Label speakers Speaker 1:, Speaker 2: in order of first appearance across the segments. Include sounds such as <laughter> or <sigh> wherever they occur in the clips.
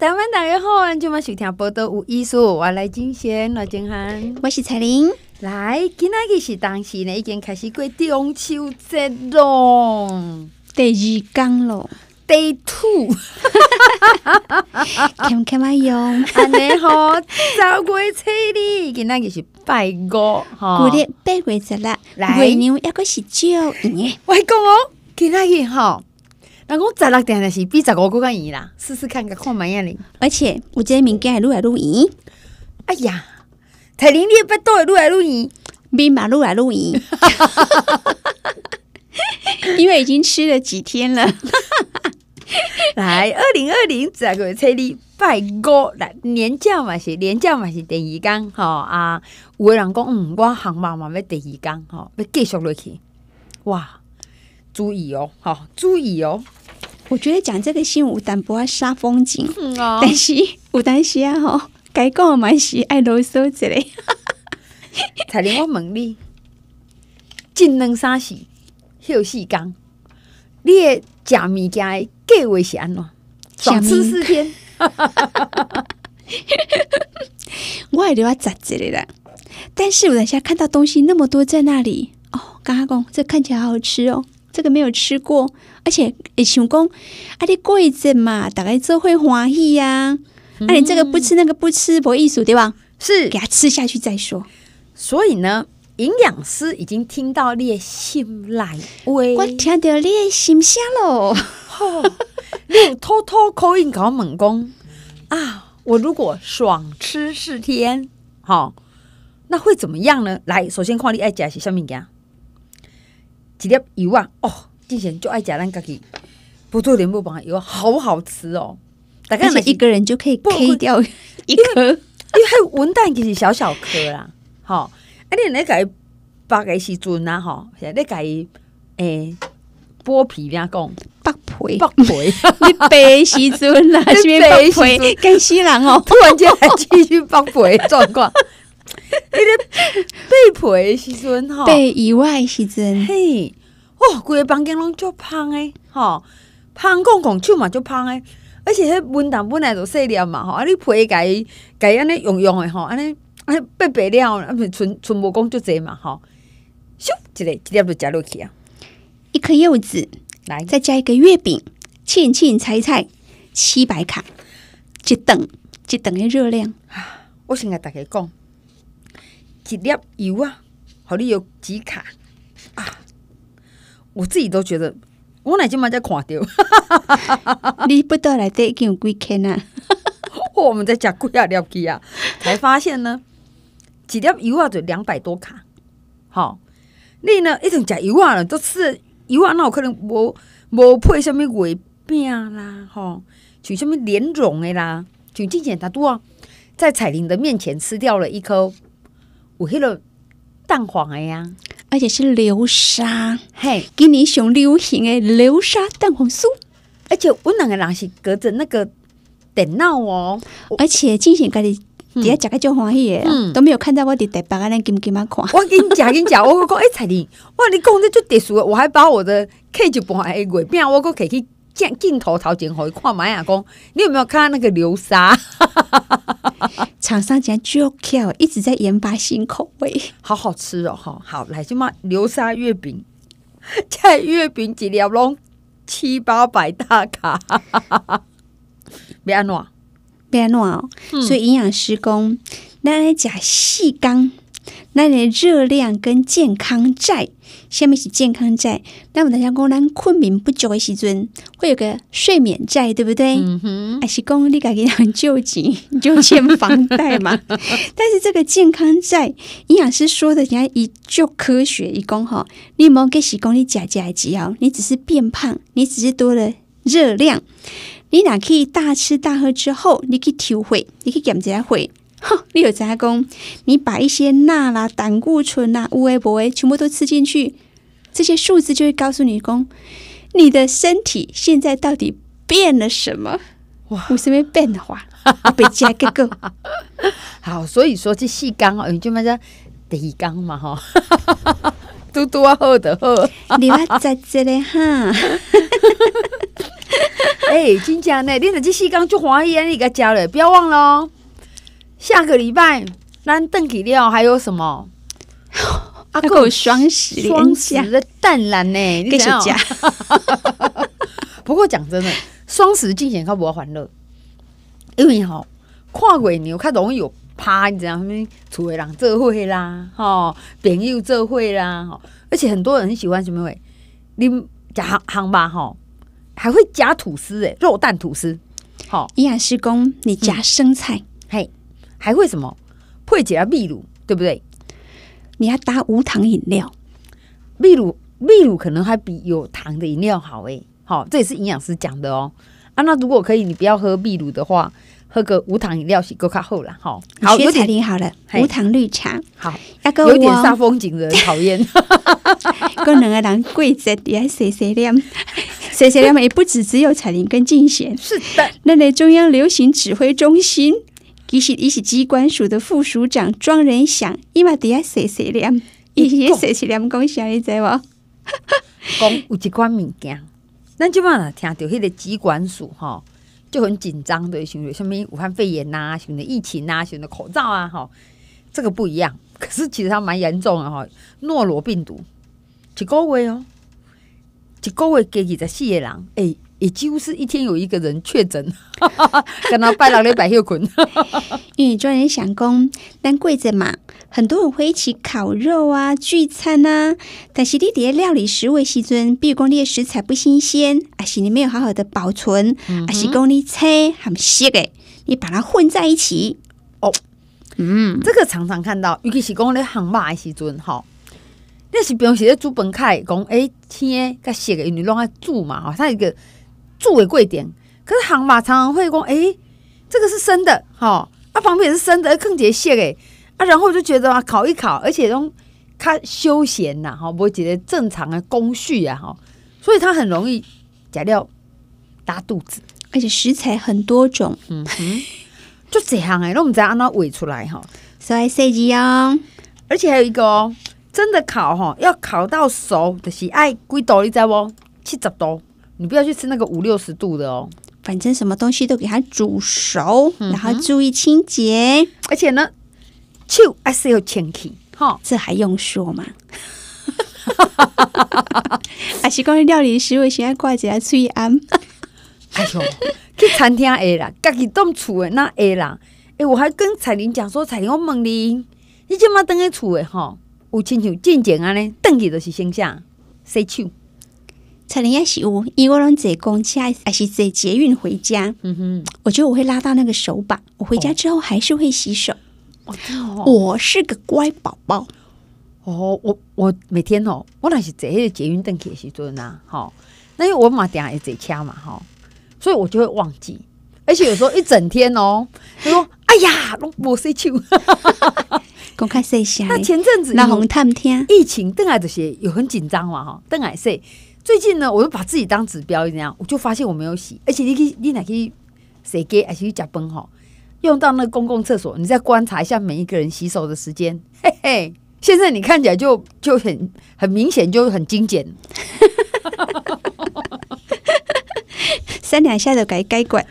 Speaker 1: 台湾大家好，今晚收听《播多有意思，我来金贤老金涵，我是彩玲。来，今天日是当时呢已经开始过中秋节咯，第二天咯。d a y
Speaker 2: two。哈哈哈哈！用啊，你好，走过
Speaker 1: 车里，今仔日是拜哥，哈，过八月十六，来，月娘一个是叫爷，外公哦，今仔日吼。那我十六点的是比十五更较严啦，试试看个看嘛样哩。而且有只物件还录来录严，
Speaker 2: 哎呀，台铃你也不多会录来录严，面嘛愈来录严。
Speaker 1: 因为已经吃了几天了。来二零二零在月初二里拜五，来年假嘛是年假嘛是第二讲吼。啊，有的人讲嗯，我行嘛嘛要第二讲吼，要继续落去。哇，注意哦，哈，注意哦。我觉得讲这个
Speaker 2: 新闻，有淡薄不煞风景。但是，有担时啊，吼，该讲的蛮是爱
Speaker 1: 啰嗦一下。彩玲，我问你，真能三事？休息刚，你的物件家计划是安怎？想吃四天。
Speaker 2: <laughs> 我也留啊杂子类啦，但是我等下看到东西那么多，在那里哦，刚刚这看起来好吃哦，这个没有吃过。而且，会想讲，啊，你过一阵嘛，大概就会欢喜呀。啊，你这个不吃，那个不吃，不意思对吧？
Speaker 1: 是，给他吃下去再说。所以呢，营养师已经听到你的心来，喂，我听到你的心声了。偷偷口音搞猛攻啊！我如果爽吃四天，好，那会怎么样呢？来，首先看你爱吃些什么物件？一粒油啊，哦。以前就爱假咱家己不做莲雾棒，有好好吃哦。大概一个人就可以 K 掉一颗，因为文旦就是小小颗啦。好，哎，你来改八个时阵啊，吼，来改哎剥皮俩讲，剥皮剥皮，<laughs> 你剥时阵啦，什 <laughs> 么剥皮？跟西兰哦，突然间还继续剥皮状况。<laughs> 你的被剥的时阵哈，被意外时阵嘿。哦，规个房间拢足芳诶，吼，芳公公手嘛足芳诶，而且迄蚊蛋本来就细粒嘛，吼，啊你皮家己安尼用用诶，吼，安尼安尼白白安啊剩剩无讲足侪嘛，吼，咻，一粒一粒就食落去啊，一颗柚子，来，再加一个月饼，切切彩
Speaker 2: 彩，七百卡，一等一等诶热量啊，我先甲大
Speaker 1: 家讲，一粒油啊，互汝有几卡？我自己都觉得我乃今满在看着 <laughs> 你不得来得有几天啊！<laughs> 我们在讲贵啊了去啊，才发现呢，一粒油啊就两百多卡。好，你呢一种讲油啊了，都吃油啊，那可能无无配什么月饼啦，吼，就什么莲蓉的啦，就之前他都啊，在彩玲的面前吃掉了一颗有迄个蛋黄的呀。而且是流
Speaker 2: 沙，嘿，今年熊流行诶，流沙蛋黄酥，而且我两个人是隔着那个电脑哦，而且进行家里底下几个就欢
Speaker 1: 喜诶，都没有看到我的台北阿娘跟妈妈看。我跟你讲，跟你讲，<laughs> 我讲诶彩玲，哇，你讲这就跌输了，我还把我的 K 就搬来柜，不然我讲可以。去。镜头前互河看玛雅讲你有没有看到那个流沙？<laughs> 厂商讲就巧，一直在研发新口味，好好吃哦！哈，好来就嘛流沙月饼，<laughs> 这月饼几粒拢七八百大卡，别 <laughs> 安怎，
Speaker 2: 别安哪，所以营养师讲，那来讲细缸。那你的热量跟健康债，下面是健康债。那我们大家讲，咱困眠不足的时阵，会有个睡眠债，对不对？嗯哼，还是讲你家己行救济就欠房贷嘛？<laughs> 但是这个健康债，营养师说的，人家一就科学一讲哈，你莫给是讲你假假的哦，你只是变胖，你只是多了热量，你哪可以大吃大喝之后，你可以吐回，你可以减一下回。哼，你有怎工，讲？你把一些钠啦、胆固醇啦、乌维博维全部都吃进去，这些数字就会告诉你：，讲你的身体现在到底变了什么？
Speaker 1: 哇，我什么变的话，被加个够。<laughs> 好，所以说这细缸哦，就句话叫“底缸嘛”哈，<laughs> 嘟嘟啊，好的好，你啊在这里哈。<laughs> 哎，金正呢？你在这细缸就欢迎你来加了，不要忘了。哦。下个礼拜，咱邓肯料还有什么？阿 <laughs> 哥双十双十的淡蓝呢？哈哈哈！<laughs> 不过讲真的，双十尽显高博欢乐，因为哈跨轨牛，它容易有趴。你知道吗？因为土味浪这会啦，哈，朋友这会啦，而且很多人很喜欢什么？喂，你夹汉堡哈，还会夹吐司诶，肉蛋吐司好。营养师公，你夹生菜。还会什么？破解啊秘鲁，对不对？你还搭无糖饮料，秘鲁秘鲁可能还比有糖的饮料好诶。好，这也是营养师讲的哦。啊，那如果可以，你不要喝秘鲁的话，喝个无糖饮料洗够卡后了哈。好，有彩铃好了，无糖
Speaker 2: 绿茶。好，有点煞
Speaker 1: 风景的讨厌。<laughs>
Speaker 2: 两个人跪着，底下谁谁亮，谁谁亮嘛？也不止只有彩铃跟静贤。是的，那在中央流行指挥中心。伊是伊是机关署的副署长庄仁祥，伊嘛伫遐涉事念，伊涉事念讲啥，你知无？
Speaker 1: 讲有一款物件，咱即满啦听到迄个机关署吼，就很紧张，想像什物武汉肺炎啊，像物疫情啊，像物口罩啊，吼，这个不一样。可是其实它蛮严重的吼，诺罗病毒，一个月哦，一个月加二十四个人，诶。也几乎是一天有一个人确诊，<laughs> 跟他拜了六百血因为有
Speaker 2: 人想讲，难贵在嘛？很多人会一起烤肉啊，聚餐啊。但是你迭料理时位时准，比如讲你的食材不新鲜，啊是你没有好好的保存，啊
Speaker 1: 是讲你菜很涩的，你把它混在一起。哦，嗯，这个常常看到，尤其是讲你行肉的时准哈，那是不用写在煮本卡讲，诶天，个涩的你乱啊煮嘛哈，它一个。住为贵点，可是行嘛，常常会讲，哎，这个是生的哈，啊，旁边也是生的，更杰蟹哎，啊，然后我就觉得啊，烤一烤，而且用它休闲呐，哈，不会觉得正常的工序啊，哈，所以它很容易假料拉肚子，而且食材很多种，嗯哼，就这行哎，我们知安那喂出来哈，所以设计哦，而且还有一个哦，真的烤哈，要烤到熟，就是爱几度你知不？七十度。你不要去吃那个五六十度的哦，反正什么东西都给它煮熟，然后注意清洁，而且呢，
Speaker 2: 手还是要清洁，哈，这还用说吗？
Speaker 1: 啊，习惯料理时会先要挂起来注意安。哎呦，<laughs> 去餐厅会啦，家己冻厝的那会啦，哎，我还跟彩玲讲说，彩玲我问你，你今嘛等在厝的吼，有亲像进前安呢，等去都是声响，洗手。彩林要洗污，伊我拢坐公车还是坐捷运回
Speaker 2: 家。嗯哼，我觉得我会拉到那个手把，我回家之后还是会洗手。
Speaker 1: 我是个乖宝宝。哦，我我每天哦，我那是这个捷运登客时坐那哈，那因为我嘛定下坐车恰嘛哈，所以我就会忘记。而且有时候一整天哦，他 <laughs> 说：“哎呀，无洗手。”公开说一下，那前阵子那红探天疫情邓来这些又很紧张嘛哈，邓来说。最近呢，我就把自己当指标一样，我就发现我没有洗，而且你可你哪可以谁给，而且去假崩哈，用到那公共厕所，你再观察一下每一个人洗手的时间，嘿嘿，现在你看起来就就很很明显，就很精简。三两下的改
Speaker 2: 改管，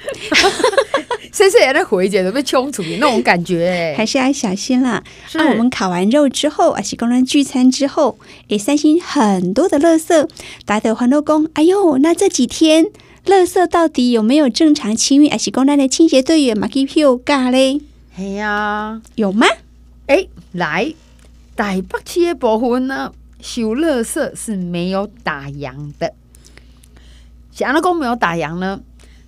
Speaker 2: 所以要那回解怎么清除那种感觉，还是要小心啦。那我们烤完肉之后，啊，且工人聚餐之后，也三星很多的垃圾，打扫环卫工。哎呦，那这几天垃圾到底有没有正常清运？啊，且工单的清洁队员嘛，去休假嘞？
Speaker 1: 系呀，有吗？哎，来台北区的部分呢，收垃圾是没有打烊的。安尼公没有打烊呢。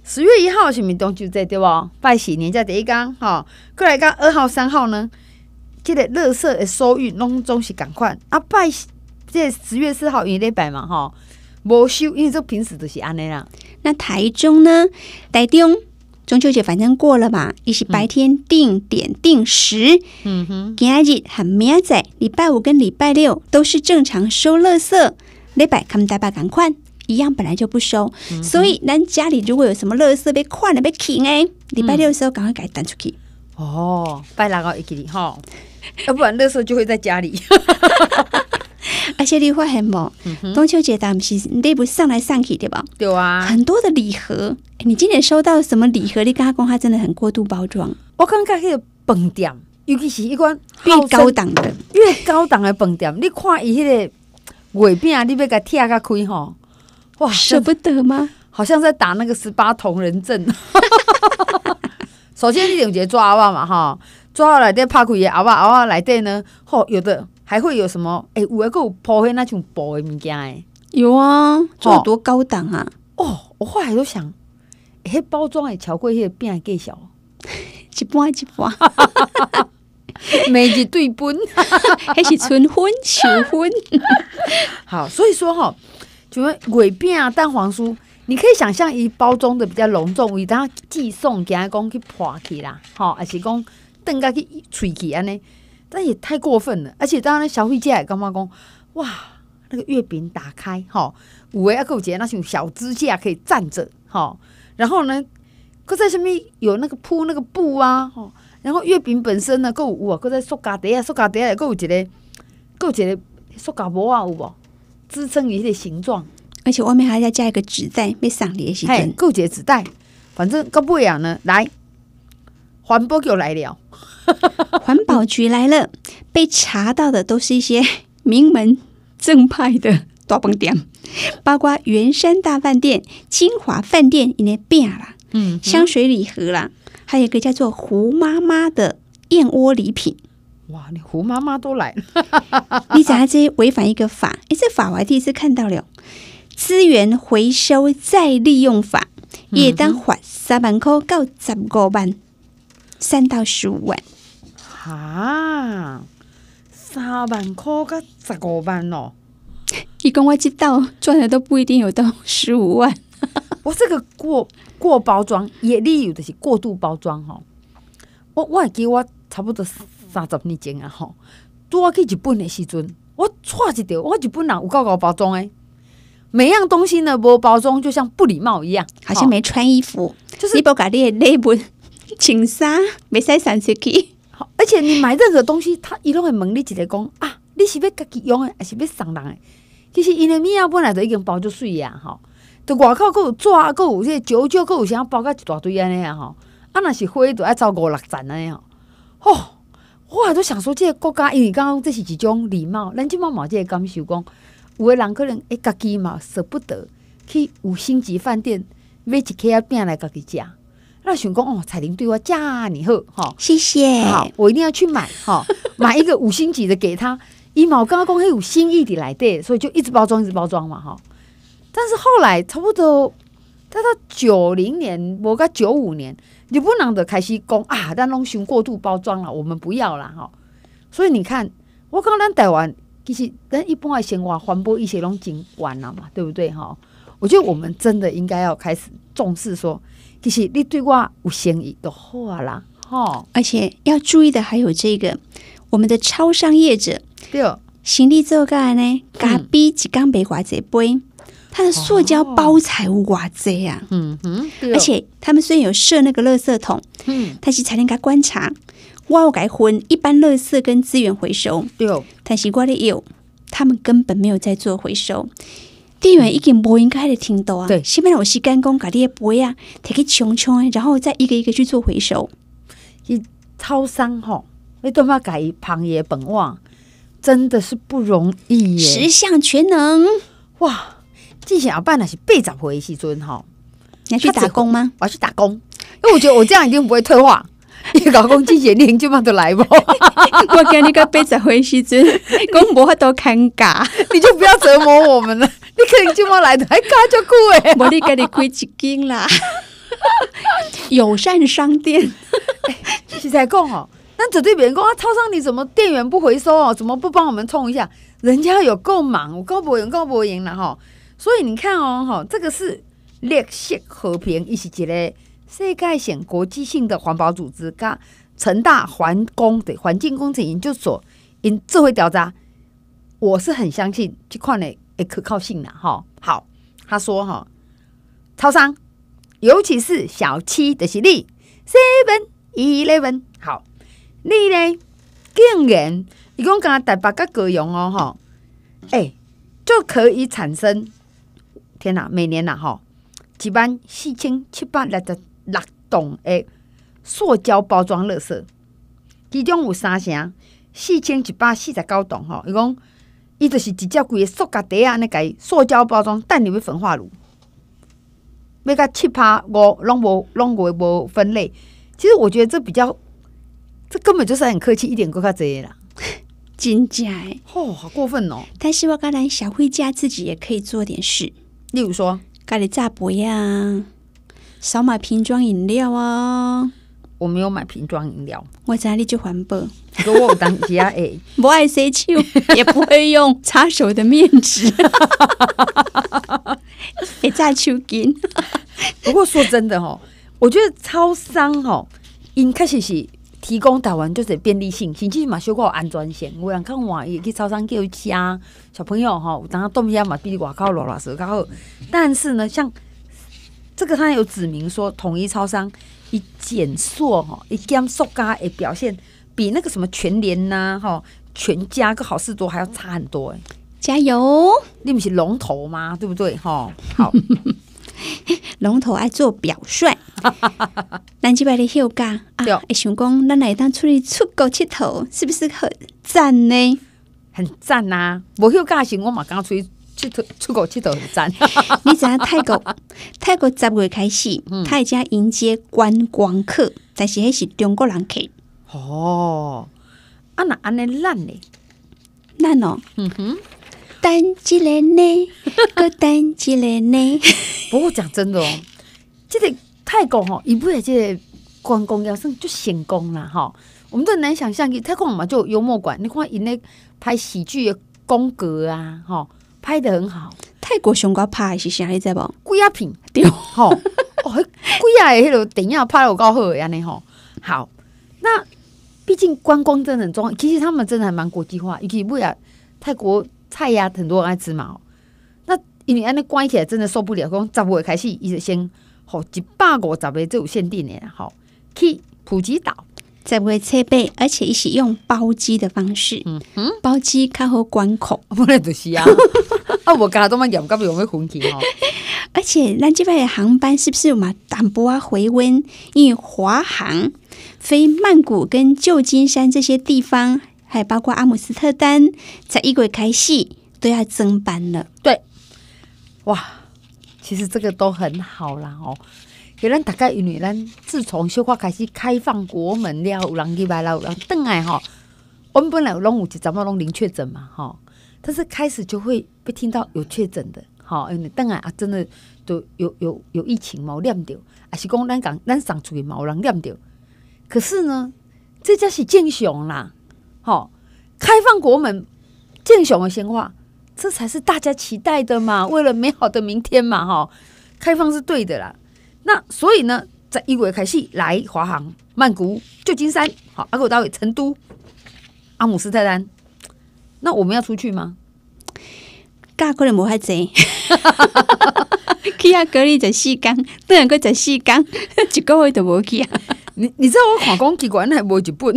Speaker 1: 十月一号是是中就在对无？拜喜年假第一天吼，过来讲二号、三号呢，这个垃圾的收运拢总是赶快。啊。拜这十月四号也得拜嘛吼，无收因为这平时都是安尼啦。那台中呢？
Speaker 2: 台中中秋节反正过了嘛，也是白天定点定时。嗯哼，今日和明仔礼拜五跟礼拜六都是正常收垃圾，礼拜他们大把赶快。一样本来就不收，所以咱家里如果有什么垃圾被跨了被停哎，礼拜六的时候赶快给弹出去
Speaker 1: 哦。拜六个一给你哈，<laughs> 要不
Speaker 2: 然乐色就会
Speaker 1: 在家里。<laughs>
Speaker 2: 而且你发现无，中秋节他们是内部上来上去的吧？对啊，很多的礼盒。你今年收到什么礼盒？你刚刚讲他真的很过度包装。我刚刚去个饭店，尤其是一
Speaker 1: 个越高档的越高档的饭店，你看伊迄个月饼，你要给拆甲开吼。哇，舍不得吗？好像在打那个十八铜人阵。<laughs> 首先你永杰抓阿爸嘛，哈，抓到来对帕鬼爷阿爸，阿爸来对呢，吼，有的还会有什么？哎，五个够抛开那种薄的物件哎，有啊，做多高档啊。哦，我后来都想，嘿，包装也巧过些变更小，一般一般，<laughs> 每日对半，还 <laughs> 是纯婚求婚。好，所以说哈。就么月饼啊、蛋黄酥，你可以想象伊包装的比较隆重，为当寄送给他公去破去啦，吼，也是讲邓家去吹去安尼，但也太过分了。而且当然消费者也感觉讲，哇，那个月饼打开吼，有维还搁有一个那种小支架可以站着吼，然后呢，搁在上面有那个铺那个布啊，吼，然后月饼本身呢，搁有啊，搁在塑胶袋啊，塑胶袋也搁有一个，搁有一个塑胶膜啊，有无？支撑一些形状，而且外面还要加一个纸袋，没上联系针，勾结纸袋，反正各不养呢。来，环保局来了，环保
Speaker 2: 局来了，<laughs> 被查到的都是一些名门正派的大帮店，包括圆山大饭店、金华饭店，你那饼啦，嗯，香水礼盒啦，还有一个叫做胡妈妈的燕窝礼品。
Speaker 1: 哇！你胡妈妈都来，
Speaker 2: <laughs> 你怎这违反一个法？哎，这法我还第一次看到了《资源回收再利用法》，也当罚三万块到十五万，三到十五万。
Speaker 1: 哈，三万块到十五万哦，一共我知道赚的都不一定有到十五万。<laughs> 我这个过过包装也利用的是过度包装哈，我我给我差不多是。三十年前啊，吼，拄我去日本的时阵，我带一条，我日本人有够搞包装诶，每样东西呢无包装，就像不礼貌一样，好像没穿衣服，
Speaker 2: 就是不搞你的内布、衬衫，没晒三十克。而且你买任
Speaker 1: 何东西，他伊拢会问你一个讲啊，你是要家己用诶，还是要送人诶？其实伊的物啊本来都已经包就水呀，吼，伫外口佫有纸，佫有这酒酒，佫有啥包甲一大堆安尼啊，吼，啊，若是花，就爱照五六层安尼吼，吼。我都想说，这个国家，因为刚刚这是一种礼貌，人这么毛这感受，讲有的人可能会家己嘛舍不得去五星级饭店买一 p 要饼来家己食。那想讲哦，彩玲对我嫁你好哈，谢谢，好，我一定要去买哈，<laughs> 买一个五星级的给他，伊嘛，我刚刚讲很有心意的来的，所以就一直包装，一直包装嘛哈。但是后来差不多，到九零年，我该九五年。你不能的开始讲啊，但拢想过度包装了，我们不要了哈。所以你看，我刚刚台湾其实咱一般的生活环保意识拢真完了嘛，对不对哈？我觉得我们真的应该要开始重视说，其实你对我有善意都好啊啦哈。而且要注意的还有这个，
Speaker 2: 我们的超商业者，行李做干呢，咖喱一干白瓜一杯。它的塑胶包材哇，这样，嗯嗯，而且他们虽然有设那个垃圾桶，嗯，但是才能该观察。哇，我改混一般垃圾跟资源回收有，但是我的有，他们根本没有在做回收。店员已经不应该的听到啊，对，先面老师干工搞的也不会啊，摕去冲
Speaker 1: 冲，然后再一个一个去做回收。超商哈，你都要改旁也本望，真的是不容易耶，十项全能哇！进行阿爸那是被找回西尊哈，你要去打工吗？我要去打工，因为我觉得我这样一定不会退化，你老公进贤，你根本都来不。<laughs> 我
Speaker 2: 跟你个被找回西尊，公 <laughs> 婆法都尴尬，你就不要折磨我们了。你可能就莫来的，还刚就哭哎。我得给你亏几斤啦？
Speaker 1: <laughs> 友善商店，是在讲哦，那只对别人讲啊，超商你怎么店员不回收哦？怎么不帮我们冲一下？人家有够忙，我高不赢，高不赢了哈。所以你看哦，哈，这个是列色和平，一是一嘞，世界性国际性的环保组织，噶成大环工的环境工程研究所，因智慧调查，我是很相信这块的诶可靠性的哈。好，他说哈，超商，尤其是小七的是你 s e v e n Eleven，好，你嘞，竟然一讲加大把个高样哦，吼，诶，就可以产生。天呐，每年呐，吼，一万四千七百六十六栋的塑胶包装垃圾，其中有三成四千七百四十九栋，吼，伊讲伊就是直接规个塑胶袋啊，那该塑胶包装带入去焚化炉，要个奇葩，我拢无拢无无分类。其实我觉得这比较，这根本就是很客气一点，够卡侪啦，<laughs> 真假？诶吼，好过分哦！但是我刚才小慧家自己
Speaker 2: 也可以做点事。例如说，咖喱炸杯啊，少买瓶
Speaker 1: 装饮料啊。我没有买瓶装饮料，我在那里就环保。我当家诶，
Speaker 2: <laughs> 不爱洗手，<laughs> 也不会用擦手的面纸。哈哈哈！哈哈哈！
Speaker 1: 哈哈哈！爱洗秋巾。不过说真的哈，我觉得超商哈，应该是是。提供台湾就是便利性，甚至嘛小个安装有我看我也去超商叫加小朋友哈，等下冻一下嘛，比外口热热死。较好。但是呢，像这个他有指明说，统一超商一减速吼，一减速加诶，表现比那个什么全联呐，哈，全家个好事多还要差很多。诶、加油，你们是龙头嘛，对不对？哈，好。<laughs>
Speaker 2: 龙头爱做表率，<laughs> 咱即摆的休假啊，想讲咱来当出去出国佚头，是不是很赞呢？很赞呐！无休假时我嘛刚出去铁出国佚头很赞。<laughs> 你影泰国，泰国十月开始，他家迎接观光客，但是迄是中国人去。
Speaker 3: 哦，
Speaker 1: 啊那安尼烂咧，烂哦，嗯哼。单机嘞呢，搁单机嘞呢。不过讲真的哦，这个泰国哈，一不也这观光要甚至就闲功啦哈。我们都难想象，泰国嘛就幽默馆。你看伊那拍喜剧的风格啊，吼，拍的很好。泰国熊瓜拍的是啥？你知不？鬼片对吼，哦，鬼啊！伊迄落电影拍有够好安尼吼。好，那毕竟观光真的要，其实他们真的还蛮国际化。尤其不啊泰国。菜呀，很多人爱吃嘛。那因为安尼关起来真的受不了，讲十月开始，一直先好一百五十位都有限定的，吼去普吉岛，十位车备，而且一起用包
Speaker 2: 机的方式，嗯嗯，包机较好关口，本 <laughs> 来就是啊，<laughs> 啊，我刚刚都蛮严，格，不有咩空气哦。而且咱这边航班是不是嘛？淡薄啊，回温，因为华航飞曼谷跟旧金山这些地方。还包括阿姆斯特丹在一月开始都要增班了，对，
Speaker 1: 哇，其实这个都很好啦哦。给咱大概因为咱自从小可开始开放国门了，有人去外来，有人邓来哈。我们本来拢有一阵啊，拢零确诊嘛哈。但是开始就会被听到有确诊的，吼，因为邓来啊，真的都有有有疫情嘛，念掉还是讲咱讲咱上出去有人念掉。可是呢，这才是正常啦。哦，开放国门，正常的生活，这才是大家期待的嘛，为了美好的明天嘛，哦，开放是对的啦。那所以呢，在一月开戏，来华航、曼谷、旧金山，好，阿哥我待成都、阿姆斯特丹，那我们要出去吗？可能无海
Speaker 2: 贼，<laughs> 去阿隔离在细缸，不能够在细缸，
Speaker 1: 几 <laughs> 个人都无去啊。你你知道我看讲机关还无一本，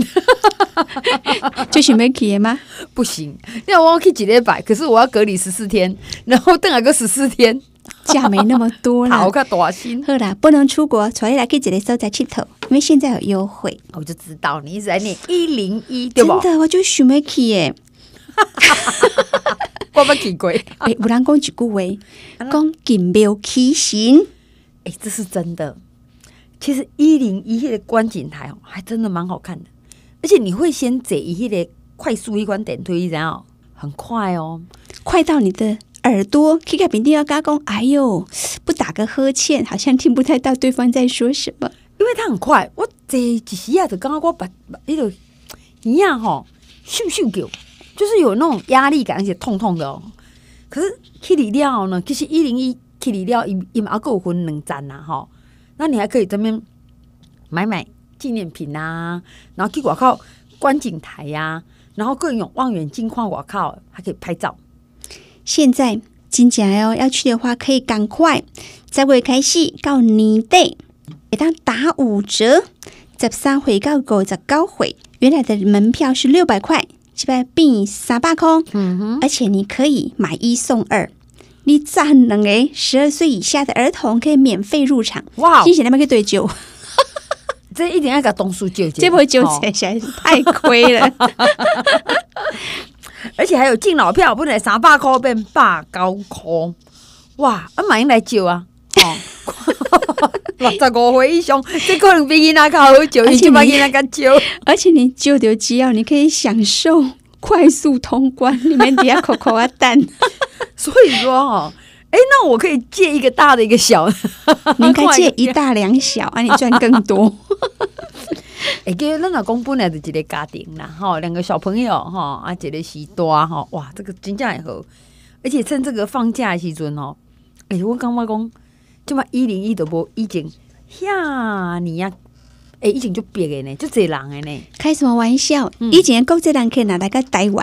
Speaker 1: 就是 m 去 k 吗？不行，要我去几礼拜，可是我要隔离十四天，然后
Speaker 2: 等啊个十四天，价没那么多了。好 <laughs> 卡大心，好啦，不能出国，所以来去一个所在佚佗，因为现在有优惠，我就知道你
Speaker 1: 人呢一零一，真的
Speaker 2: 我就想 m 去 k e y 耶。<laughs> 我不奇怪，五郎公子
Speaker 1: 顾威，恭敬要起心，哎，这是真的。其实一零一的观景台哦，还真的蛮好看的，而且你会先坐一迄个快速一关点推，然后很快哦，快到你的耳朵
Speaker 2: Kika 肯定要加工，哎呦，不打个呵欠，好像听不太到对方在说什
Speaker 1: 么，因为他很快，我这一下子刚刚把那个一样吼咻咻叫，就是有那种压力感，而且痛痛的哦。可是去里料呢，其实一零一去里料一，一马够分两站呐，哈。那你还可以这边买买纪念品呐，然后去外靠观景台呀，然后更有望远镜框外靠，还可以拍照。现在金
Speaker 2: 姐还要去的话可以赶快，再未开始告你对，给他打五折，十三回告狗十高回原来的门票是六百块，这边变三百块。嗯哼，而且你可以买一送二。你赞能诶，十二岁以下的儿童可以免费入场。哇，之前在咪可以兑酒，
Speaker 1: 这一定要个东借酒节，这借钱实在是太亏了。<laughs> 而且还有敬老票，不能三百块变八九块，哇，阿马云来救啊！哦，<laughs> 六十五岁以
Speaker 2: 上，这可能比伊那个好酒，而且比那个救。而且你救得只要你可以享受。快速通关，你们底下扣扣啊蛋。<laughs> 所以说
Speaker 1: 哈，哎，那我可以借一个大的，一个小的。<laughs> 你应借一大两小，啊，你赚更多。哎，<laughs> 今给咱老公本来就一个家庭，然后两个小朋友哈，啊，一个十多哈，哇，这个真也好，而且趁这个放假的时阵哦，哎，我刚发讲，就嘛一零一都不一斤，吓你呀！诶，以前就别个呢，就这人诶呢，开什么玩笑？以前高这
Speaker 2: 人可以拿大台湾，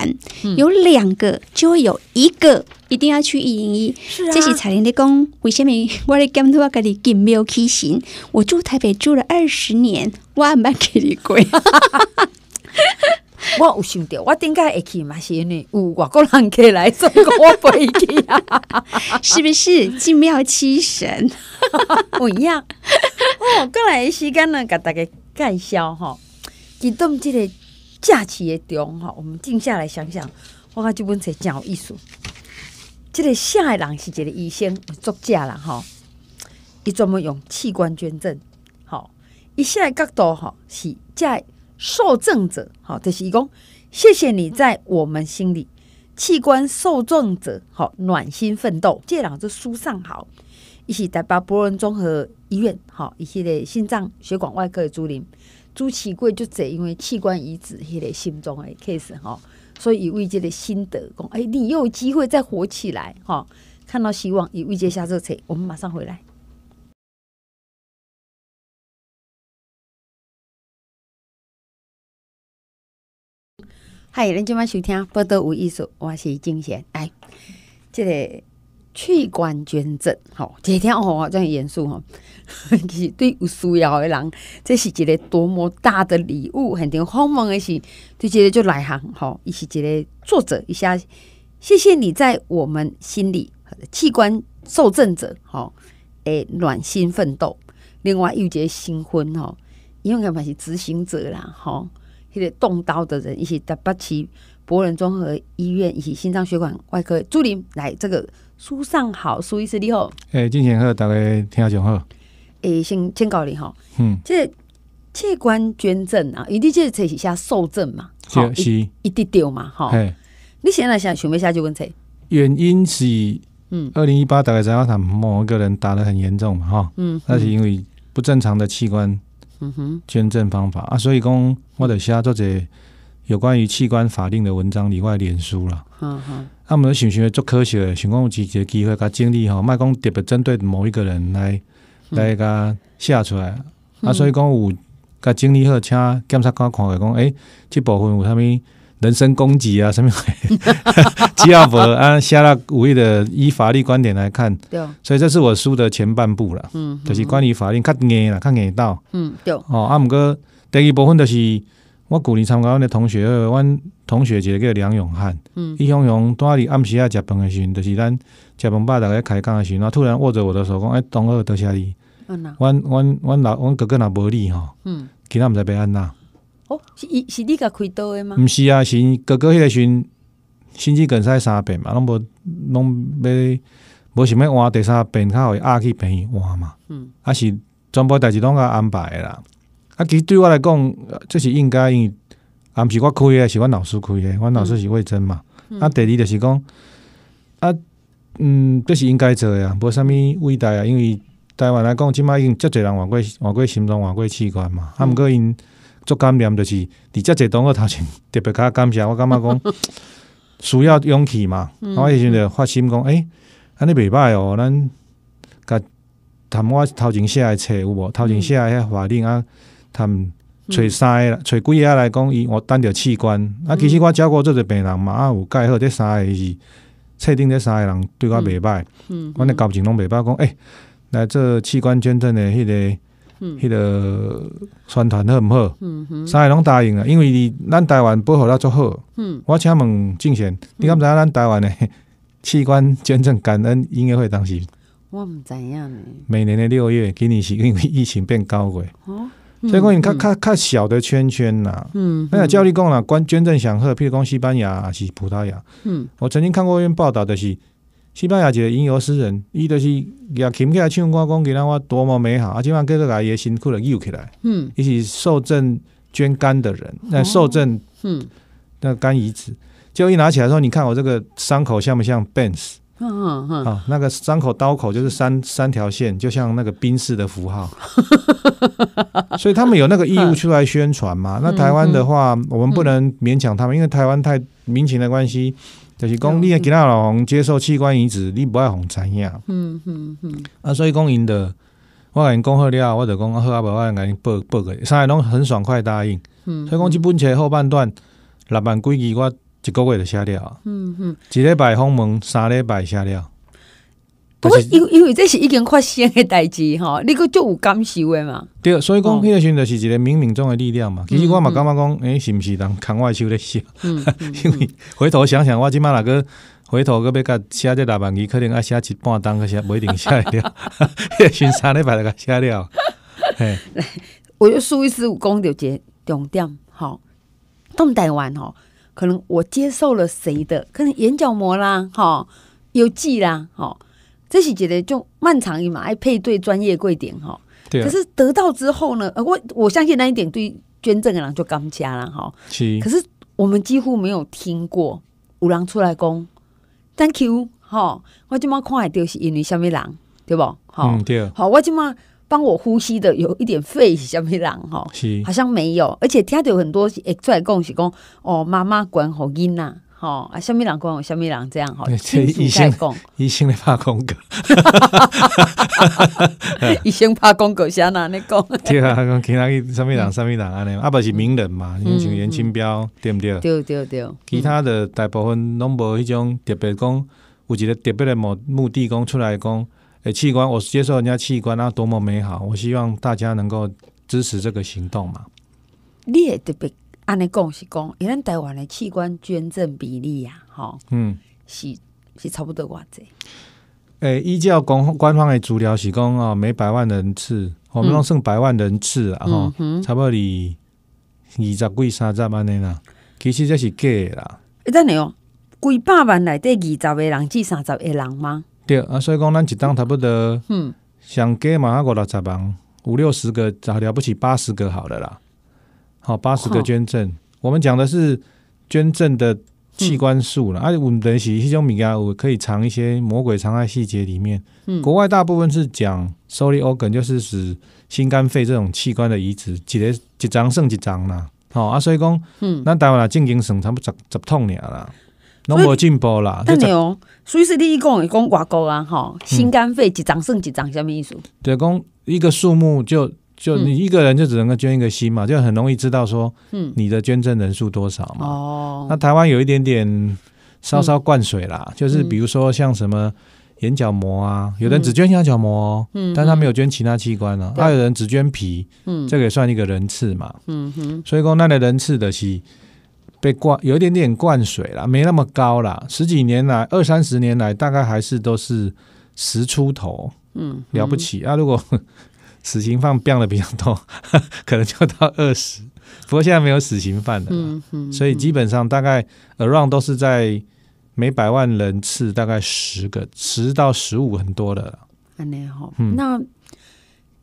Speaker 2: 玩，有两个就会有一个一定要去一零一。是啊，这是彩玲的工。为什么 <laughs> 我来讲的话跟你并没有去心？我住台北
Speaker 1: 住了二十年，我还没给你过。<laughs> <laughs> 我有想到，我顶解会去嘛？是因为有外国人过来送我飞机啊，<laughs> 是不是？进庙七神，不一样。哦，过来的时间呢，给大家介绍吼，激动这个假期的中吼，我们静下来想想，我看这本册真有意思。这个下一人是一个医生、作家啦吼，伊专门用器官捐赠，伊写下角度吼是在。受赠者，好，这是一公，谢谢你在我们心里器官受赠者，好暖心奋斗。这两只书上好，一起在八博恩综合医院，好一系列心脏血管外科的朱林朱启贵，就这因为器官移植系列心中的 case 哈，所以以慰藉的心得，讲，哎，你又有机会再活起来哈，看到希望以慰藉下这车，我们马上回来。嗨，您今晚收听报道无意思，我是金贤。哎，这个器官捐赠，好，一天哦，这样严肃 <laughs> 其是对有需要的人，这是一个多么大的礼物，很令慌忙的是，对这个就来行，吼，伊是这个作者一下，谢谢你在我们心里器官受赠者，吼，诶，暖心奋斗，另外又个新婚哦，因为恐怕是执行者啦，吼。迄个动刀的人，一是在八旗博仁综合医院，伊是心脏血管外科朱林来这个书上好，苏医师你好，
Speaker 4: 哎，金贤生大家听下就好。
Speaker 1: 哎，先先告你哈，嗯，这器官捐赠啊，一定就是做一些受赠嘛，是是，一定丢嘛，哈。你现在想想一下去问谁？
Speaker 4: 原因是嗯，二零一八大概在阿堂某一个人打得很严重嘛，哈，嗯，那是因为不正常的器官。嗯哼，捐赠方法啊，所以讲我得写作者有关于器官法令的文章里外脸书了。嗯哼，阿们同学做科学，想讲有几个机会甲经历吼，莫讲特别针对某一个人来来甲写出来。啊，所以讲有甲经历好，请检察官看下讲，哎，这部分有啥物？人身攻击啊，什么？<laughs> 基亚无啊，希腊五位的依法律观点来看，对。所以这是我书的前半部了，嗯，就是关于法律看硬了，看硬到，嗯，对。哦，啊，毋哥，第二部分就是我鼓励参加的同学，我同学一个叫梁永汉，嗯，伊雄雄，哪里暗时啊？食饭的时，就是咱食饭班逐个开讲的时，阵，突然握着我的手，讲哎，同学得下你，嗯阮我我我老我哥哥那无利哈，嗯，其他唔知被安娜。
Speaker 1: 是伊是你甲开刀的吗？毋是
Speaker 4: 啊，是哥哥迄个时，心肌更塞三遍嘛，拢无拢要，无想要换第三边，互伊压去病院换嘛？嗯，是全部代志拢甲安排啦。啊，其实对我来讲，这是应该，因为毋是我开的，是我老师开的，阮老师是魏征嘛。啊，第二就是讲，啊，嗯，这是应该做啊，无啥物伟大啊，因为台湾来讲，即码已经足侪人换过换过心脏、换过器官嘛，啊，毋过因。做感染就是，伫遮只同学头前特别较感谢，我感觉讲 <laughs> 需要勇气嘛。我以前就发心讲，诶安尼袂歹哦，咱甲谈我头前写诶册有无？头前写诶遐法令啊，谈
Speaker 1: 揣三
Speaker 4: 个，揣几个来讲伊，我等着器官。啊，其实我照顾最者病人嘛，啊有介好，这三个是确定这三个人对我袂歹。嗯，我那交情拢袂歹，讲诶来做器官捐赠诶迄个。嗯，迄个宣传好毋好？嗯哼，三个拢答应啊，因为你咱台湾保护了足好。嗯，我请问静贤，你敢毋知咱台湾的 <laughs> 器官捐赠感恩音乐会当时？
Speaker 1: 我毋知影呢？
Speaker 4: 每年的六月，今年是因为疫情变高过。
Speaker 1: 哦，所以讲你较较
Speaker 4: 较小的圈圈呐。
Speaker 1: 嗯，那照
Speaker 4: 你讲啦，捐捐赠享贺，譬如讲西班牙是葡萄牙。嗯，我曾经看过一篇报道就是。西班牙一个吟游诗人，伊就是也琴起来唱歌，讲给人我多么美好啊！起码各个大爷辛苦了，义起来，嗯，伊是受赠捐肝的人，那受赠，嗯，那肝移植，结果一拿起来说，你看我这个伤口像不像 Benz？
Speaker 3: 啊，
Speaker 4: 那个伤口刀口就是三三条线，就像那个兵士的符号。<laughs> 所以他们有那个义务出来宣传嘛？那台湾的话，我们不能勉强他们，因为台湾太民情的关系。就是讲，你其他人接受器官移植，你不爱红知影。
Speaker 3: 嗯嗯嗯。
Speaker 4: 啊，所以讲，因的，我讲讲好了，我就讲好啊，伯，我因报报个，三个拢很爽快答应。
Speaker 3: 嗯。所以讲，基本
Speaker 4: 诶，后半段，六万几字，我一个月就写了。啊。嗯嗯。一礼拜封门，三礼拜写了。不过
Speaker 1: 因因为这是已经发生的代志，吼，你个足有感受诶嘛。
Speaker 4: 对，所以讲，迄个时阵就是一个冥冥中的力量嘛。其实我嘛感觉讲，哎，是毋是人我的手咧笑？嗯，<laughs> 因为回头想想，我即卖若个回头个要甲写这大万字，可能爱写一半当个写，不一定写了。掉。巡三礼拜那甲写了。来，
Speaker 1: 我就数一数，讲着一这重点，吼，动态完吼，可能我接受了谁的，可能眼角膜啦，吼，有记啦，吼。这是觉得就漫长一嘛，爱配对专业贵点哈。对。可是得到之后呢，我我相信那一点对捐赠的人就刚加了哈。是。可是我们几乎没有听过五郎出来公，Thank you 哈。我今嘛看海丢是因为什么人，对不？
Speaker 3: 哈，对。好，
Speaker 1: 我今嘛帮我呼吸的有一点肺什么人哈。是。好像没有，而且听到有很多诶出来讲是讲哦，妈妈管好囡呐。吼啊，啥物人讲，啥物人这样吼，医生讲，
Speaker 4: 医生咧拍广告，<laughs> 医
Speaker 1: 生拍广告，啥人咧讲？对
Speaker 4: 啊，讲其他啥物人，啥物人安尼，啊毋是名人嘛。像严清标对毋对？
Speaker 1: 对对对，其
Speaker 4: 他的大部分拢无迄种特别讲，有一个特别的目的讲出来讲。诶，器官，我接受人家器官啊，多么美好，我希望大家能够支持这个行动嘛。
Speaker 1: 你也特别。安尼讲是讲，以咱台湾的器官捐赠比例啊，吼，嗯，是是差不多偌济。
Speaker 4: 诶，依照讲官方的资料是讲哦，每百万人次，我们拢算百万人次啊，吼，差不多二二十几、三十万的啦。其实这是假的啦。
Speaker 1: 等的哦，几百万来底二十个人，至三十个人吗？
Speaker 4: 对啊，所以讲咱一档差不多，嗯，上加嘛，五六十值五六十个，好了不起八十个，好了啦。好，八十个捐赠，我们讲的是捐赠的器官数了。啊、我们等于洗西装米啊，我可以藏一些魔鬼藏在细节里面。国外大部分是讲 solid organ，就是指心、肝、肺这种器官的移植，几几张剩几张啦。好啊，所以讲，那台湾了，进京省差不十十痛了啦，拢无进步啦。但哦，
Speaker 1: 所以是你一讲，讲外国啊，哈，心、肝、肺几张剩几张，什么意思？
Speaker 4: 对，讲一个数目就。就你一个人就只能够捐一个心嘛，就很容易知道说，你的捐赠人数多少
Speaker 1: 嘛。哦。
Speaker 4: 那台湾有一点点稍稍灌水啦，就是比如说像什么眼角膜啊，有人只捐眼角膜，但他没有捐其他器官了。他有人只捐皮，嗯，这也算一个人次嘛。嗯哼。所以讲那的人次的是被灌有一点点灌水了，没那么高啦。十几年来，二三十年来，大概还是都是十出头。嗯。了不起啊！如果死刑犯变的比较多，<laughs> 可能就到二十。不过现在没有死刑犯了，所以基本上大概 around 都是在每百万人次大概十个十到十五，很多的。
Speaker 1: 安嗯，那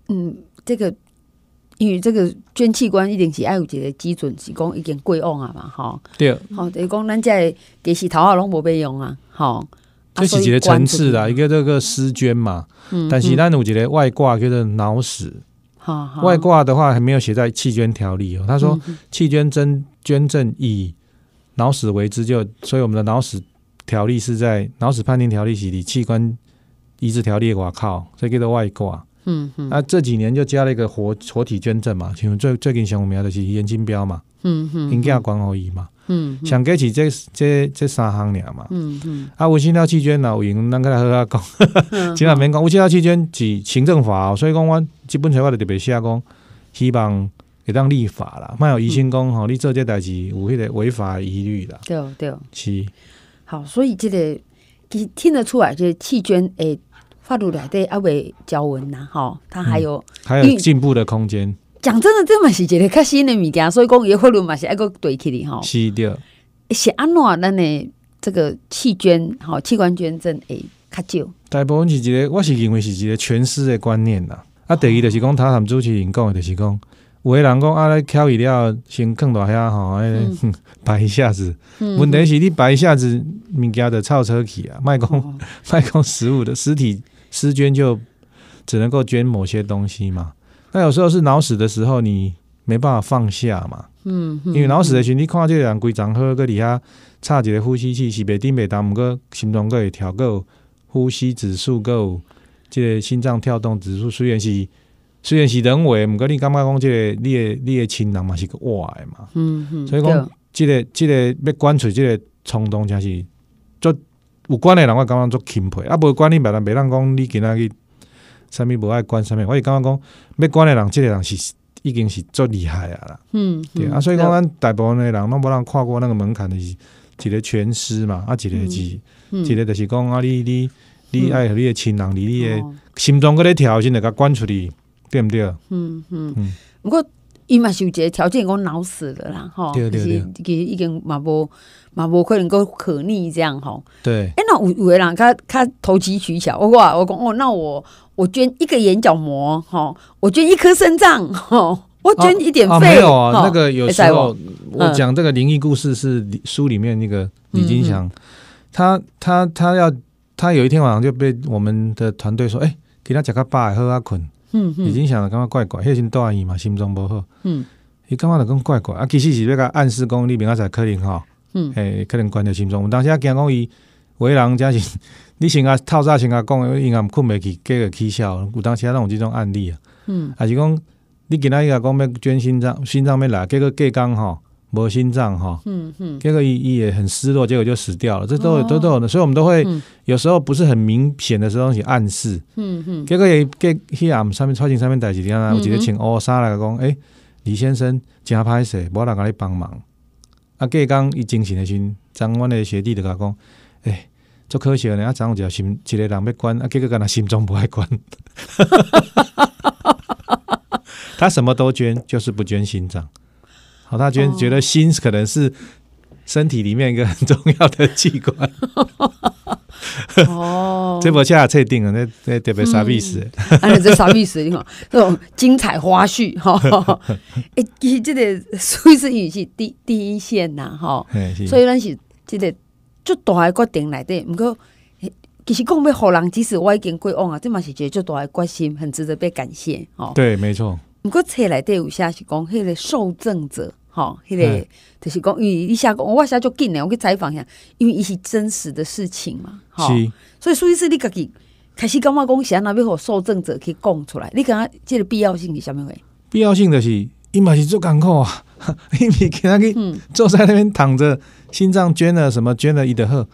Speaker 1: 嗯，这个因为这个捐器官一定是爱有一个基准，是讲一经贵案啊嘛，哈。对。好，等于讲咱在电视头啊拢冇备用啊，好。这是一个层次
Speaker 4: 啦，一个这个尸捐嘛，但是咱有一个外挂叫做脑死。外挂的话还没有写在弃捐条例哦。他说弃捐真捐赠以脑死为之，就所以我们的脑死条例是在脑死判定条例是里器官移植条例挂靠，所以叫做外挂。嗯嗯。那这几年就加了一个活活体捐赠嘛，像最最近想我们的是严金标嘛。
Speaker 3: 嗯哼，硬件
Speaker 4: 关可伊嘛？
Speaker 3: 嗯，上过
Speaker 4: 是这这这三项俩嘛？
Speaker 3: 嗯嗯，
Speaker 4: 啊，无期徒刑卷哪有用？咱个好好讲，尽量 <laughs> 免讲。无期徒刑是行政法，哦，所以讲我基本上我就特别写讲，希望给当立法啦，莫有一心讲吼，你做这代志，有迄个违法疑虑
Speaker 1: 啦。对哦，对哦，是。好，所以这个你听得出来，就是弃捐诶法律的还未交文呐，吼，它还有还有进
Speaker 4: 步的空间。
Speaker 1: 讲真的，这嘛是一个较新的物件，所以讲法律嘛，是爱个对起的吼。是的，是安怎咱呢这个器官吼，器官捐赠诶，较少。
Speaker 4: 大部分是一个，我是认为是一个全失的观念啦。啊，第二就是讲，他含主持人讲的就是讲，有的人讲啊，来挑饮料，先更吼，下哈，<laughs> 摆一下子。问题是，你摆一下子，物件的超车去啊，卖空卖空实物的尸体尸捐就只能够捐某些东西嘛。那有时候是脑死的时候，你没办法放下嘛。
Speaker 3: 嗯，因为脑死
Speaker 4: 的时，你看这两人规张好，搁底下插一个呼吸器，是袂丁袂当，毋过心脏会跳，搁有呼吸指数有即个心脏跳动指数虽然是虽然是人为，毋过你感觉讲即个，你的你的亲人嘛是个的
Speaker 3: 嘛。嗯嗯，所以讲
Speaker 4: 即个即个要关注即个冲动，诚是足有关的人，我感觉足钦佩，啊，无关你，别人别人讲你今仔去。啥物无爱管啥物，我是感觉讲，要管的人，这个人是已经是足厉害啊啦。
Speaker 3: 嗯，对啊，所以讲，咱
Speaker 4: 大部分的人，能无能跨过那个门槛的是，一个全师嘛，啊，一个是，一个就是讲啊，你你你爱你的亲人，你你的心中嗰咧条件来甲管出去，对不对？
Speaker 1: 嗯嗯。嗯，不过伊嘛是有一个条件，我老死的啦，吼。对对对。其实已经嘛无。马博亏能够可逆这样吼，对。哎，那我我来人他他投机取巧，我我我讲哦，那我我捐一个眼角膜哈，我捐一颗肾脏哈，我捐一点肺，没有啊。那个有时候我讲
Speaker 4: 这个灵异故事是书里面那个李金祥，他他他要他有一天晚上就被我们的团队说，哎，给他讲个巴喝和阿坤，嗯嗯，李金祥刚刚怪怪，因为杜阿姨嘛心脏不好，嗯，他刚刚就讲怪怪，啊，其实是要个暗示，讲明面在可能哈。嗯，诶，可能关着心脏，有当时啊，惊讲伊为人真是，<laughs> 你先啊透早先啊讲，因为困袂去，计果起笑，有当时啊拢有即种案例啊，嗯，还是讲你今仔日个讲要捐心脏，心脏要来，结果隔工吼。无心脏哈，嗯嗯，结果伊伊也很失落，结果就死掉了，这都都都有，所以我们都会有时候不是很明显的时种一暗示，嗯嗯，结果也给 heam 上面超群上面逮几条啊，我直接请欧莎来讲，哎，李先生，警察拍摄，我来家里帮忙。啊，讲伊精神的时阵，张我嘞学弟就讲讲，哎，足可惜呢，啊张一杰心，一个人要捐，啊结果敢若心脏不爱捐，<laughs> 他什么都捐，就是不捐心脏，好，他捐觉得心可能是。身体里面一个很重要的器官。哦，<laughs> 这波下确定了，那那特别啥意思？哎、你这啥意
Speaker 1: 思？你看，这种精彩花絮，<laughs> 哈，哎，其实这个所以是语气第第一线呐，哈。所以咱是这个就大的决定来的，不过其实讲要好人，即使我已经过往啊，这嘛是一个最大的关心，很值得被感谢哦。
Speaker 4: 对，没错。
Speaker 1: 不过接下来有下是讲迄个受赠者。哦，迄个就是讲，因为伊写我我一下就我去采访一下，因为伊是真实的事情嘛，哦，所以苏医师，你家己开始讲觉讲是安那要互受证者去供出来，你感觉这个必要性是虾米位？必要性
Speaker 4: 就是伊嘛是做艰苦啊，<laughs> 伊是其他去嗯，坐在那边躺着，心脏捐了什么，捐了伊的贺，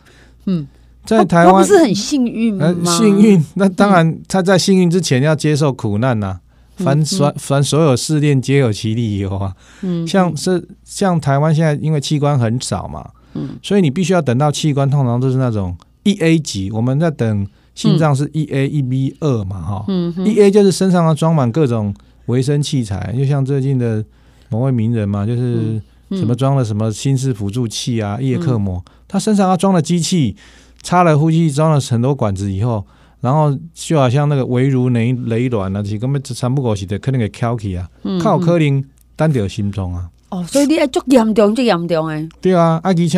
Speaker 4: 嗯，在台湾不是很幸运吗？幸运，那当然，他在幸运之前要接受苦难呐。凡所凡所有试炼皆有其理由啊。嗯，像是像台湾现在因为器官很少嘛，嗯，所以你必须要等到器官，通常都是那种一 A 级。我们在等心脏是一 A 一 B 二嘛，哈，嗯，一 A 就是身上要装满各种维生器材，就像最近的某位名人嘛，就是什么装了什么心室辅助器啊，叶克膜，他身上要装了机器，插了呼吸，装了很多管子以后。然后就好像那个围如雷雷卵啊，是根本三不五是的，可能会敲起啊，靠，可能单着心脏啊。
Speaker 1: 哦，所以你爱足严重足严重诶。
Speaker 4: 对啊，啊，而且